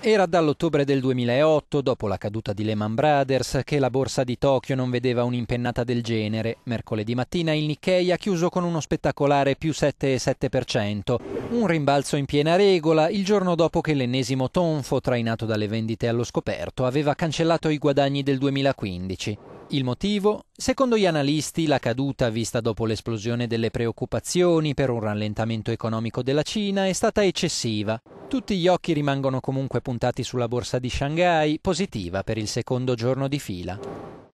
Era dall'ottobre del 2008, dopo la caduta di Lehman Brothers, che la borsa di Tokyo non vedeva un'impennata del genere. Mercoledì mattina il Nikkei ha chiuso con uno spettacolare più 7,7%, un rimbalzo in piena regola il giorno dopo che l'ennesimo tonfo, trainato dalle vendite allo scoperto, aveva cancellato i guadagni del 2015. Il motivo? Secondo gli analisti, la caduta vista dopo l'esplosione delle preoccupazioni per un rallentamento economico della Cina è stata eccessiva. Tutti gli occhi rimangono comunque puntati sulla borsa di Shanghai, positiva per il secondo giorno di fila.